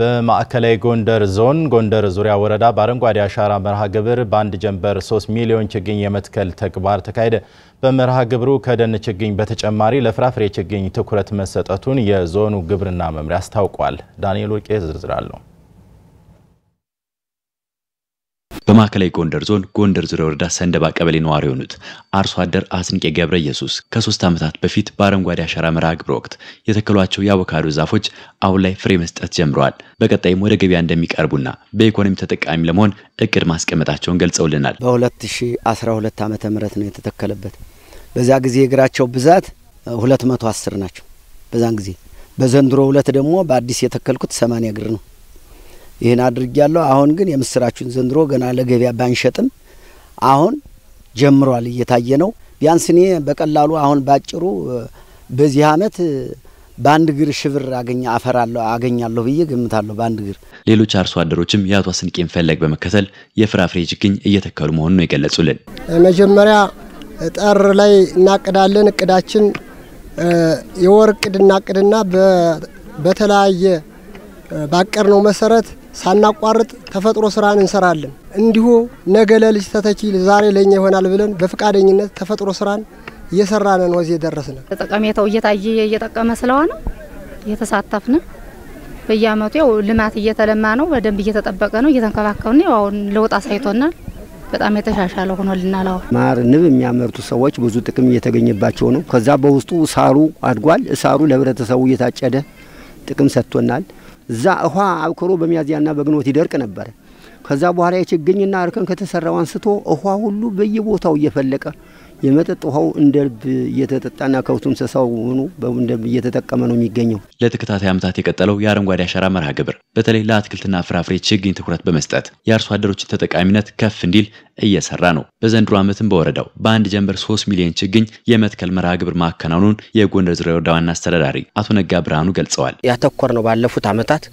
በማዕከላዊ ጎንደር ዞን ጎንደር ዙሪያ ወረዳ በአረንጓዴ አሻራ መርሃ ግብር በአንድ ጀንበር 3 ሚሊዮን ችግኝ የመትከል ተግባር ተካሄደ። በመርሃ ግብሩ ከደን ችግኝ በተጨማሪ ለፍራፍሬ ችግኝ ትኩረት መሰጠቱን የዞኑ ግብርና መምሪያ አስታውቋል። ዳንኤል ወርቄ ዝርዝር አለው። በማዕከላዊ ጎንደር ዞን ጎንደር ዙሪያ ወረዳ ሰንደባ ቀበሌ ነዋሪ የሆኑት አርሶ አደር አስንቄ ገብረ ኢየሱስ ከሶስት ዓመታት በፊት በአረንጓዴ አሻራ መርሃ ግብር ወቅት የተከሏቸው የአቮካዶ ዛፎች አሁን ላይ ፍሬ መስጠት ጀምረዋል። በቀጣይም ወደ ገበያ እንደሚቀርቡና በኢኮኖሚ ተጠቃሚ ለመሆን እቅድ ማስቀመጣቸውን ገልጸውልናል። በ2012 ዓመተ ምህረት ነው የተተከለበት። በዛ ጊዜ የእግራቸው ብዛት 210 ናቸው። በዛን ጊዜ በዘንድሮ ሁለት ደግሞ በአዲስ የተከልኩት 80 እግር ነው። ይህን አድርግ ያለው አሁን ግን የምስራችን ዘንድሮ ገና ለገበያ ባንሸጥም አሁን ጀምሯል፣ እየታየ ነው። ቢያንስ እኔ በቀላሉ አሁን ባጭሩ በዚህ አመት በአንድ ግር ሽብር አገኘ አፈራለሁ አገኛለሁ ብዬ ገምታለሁ። በአንድ ግር ሌሎች አርሶ አደሮችም የአቶ አስንቄን ፈለግ በመከተል የፍራፍሬ ችግኝ እየተከሉ መሆኑን ነው የገለጹልን። መጀመሪያ ጠር ላይ እናቅዳለን። እቅዳችን የወር እቅድ እናቅድና በተለያየ ባቀር ነው መሰረት ሳናቋርጥ ተፈጥሮ ስራን እንሰራለን። እንዲሁ ነገ ለልጅ ተተኪ ዛሬ ለኛ ይሆናል ብለን በፈቃደኝነት ተፈጥሮ ስራን እየሰራነን ወዚህ የደረስነ ጠቀሜታው እየታየ እየጠቀመ ስለሆነ እየተሳተፍን በየአመቱ ያው ልማት እየተለማ ነው፣ በደንብ እየተጠበቀ ነው፣ እየተንከባከብ ነው። አሁን ለውጥ አሳይቶናል። በጣም የተሻሻለ ሆኖ ልናለው ማር ንብ የሚያመርቱ ሰዎች ብዙ ጥቅም እየተገኘባቸው ነው። ከዛ በውስጡ ሳሩ አድጓል። ሳሩ ለህብረተሰቡ እየታጨደ ጥቅም ሰጥቶናል። እዛ ውሃ አብክሮ በሚያዝያና በግንቦት ይደርቅ ነበር። ከዛ በኋላ የችግኝና እርከን ከተሰራው አንስቶ ውሃ ሁሉ በየቦታው እየፈለቀ የመጠጥ ውሃው እንደ ልብ እየተጠጣና ከብቱ እንስሳው ሆኑ እንደ ልብ እየተጠቀመ ነው የሚገኘው። ለተከታታይ ዓመታት የቀጠለው የአረንጓዴ አሻራ መርሃ ግብር በተለይ ለአትክልትና ፍራፍሬ ችግኝ ትኩረት በመስጠት የአርሶ አደሮችን ተጠቃሚነት ከፍ እንዲል እየሰራ ነው። በዘንድሮ ዓመትም በወረዳው በአንድ ጀንበር 3 ሚሊዮን ችግኝ የመትከል መርሃ ግብር ማከናወኑን የጎንደር ዙሪያ ወረዳ ዋና አስተዳዳሪ አቶ ነጋ ብርሃኑ ገልጸዋል። ያተኮር ነው ባለፉት ዓመታት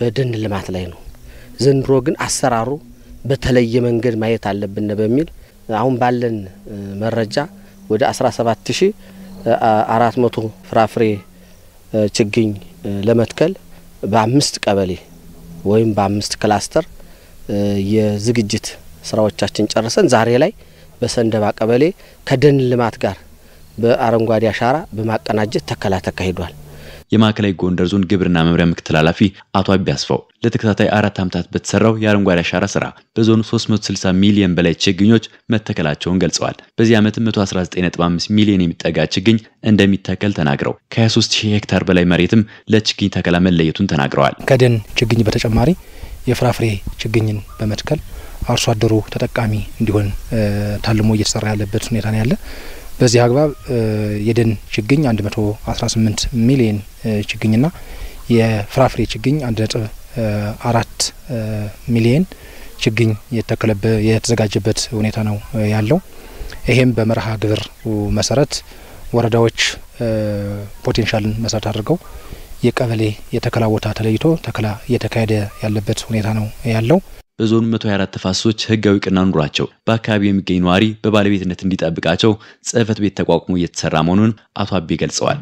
በደን ልማት ላይ ነው ዘንድሮ ግን አሰራሩ በተለየ መንገድ ማየት አለብን በሚል አሁን ባለን መረጃ ወደ 17400 ፍራፍሬ ችግኝ ለመትከል በአምስት ቀበሌ ወይም በአምስት ክላስተር የዝግጅት ስራዎቻችን ጨርሰን ዛሬ ላይ በሰንደባ ቀበሌ ከደን ልማት ጋር በአረንጓዴ አሻራ በማቀናጀት ተከላ ተካሂዷል። የማዕከላዊ ጎንደር ዞን ግብርና መምሪያ ምክትል ኃላፊ አቶ አቢ አስፋው ለተከታታይ አራት ዓመታት በተሰራው የአረንጓዴ አሻራ ስራ በዞኑ 360 ሚሊዮን በላይ ችግኞች መተከላቸውን ገልጸዋል። በዚህ ዓመት 119.5 ሚሊዮን የሚጠጋ ችግኝ እንደሚተከል ተናግረው ከ23000 ሄክታር በላይ መሬትም ለችግኝ ተከላ መለየቱን ተናግረዋል። ከደን ችግኝ በተጨማሪ የፍራፍሬ ችግኝን በመትከል አርሶ አደሩ ተጠቃሚ እንዲሆን ታልሞ እየተሰራ ያለበት ሁኔታ ነው ያለ በዚህ አግባብ የደን ችግኝ 118 ሚሊዮን ችግኝና የፍራፍሬ ችግኝ 1.4 ሚሊዮን ችግኝ የተዘጋጀበት ሁኔታ ነው ያለው። ይሄም በመርሃ ግብር መሰረት ወረዳዎች ፖቴንሻልን መሰረት አድርገው የቀበሌ የተከላ ቦታ ተለይቶ ተከላ እየተካሄደ ያለበት ሁኔታ ነው ያለው። በዞኑ 124 ተፋሰሶች ህጋዊ ቅና ኑሯቸው በአካባቢው የሚገኝ ነዋሪ በባለቤትነት እንዲጠብቃቸው ጽህፈት ቤት ተቋቁሞ እየተሰራ መሆኑን አቶ አቤ ገልጸዋል።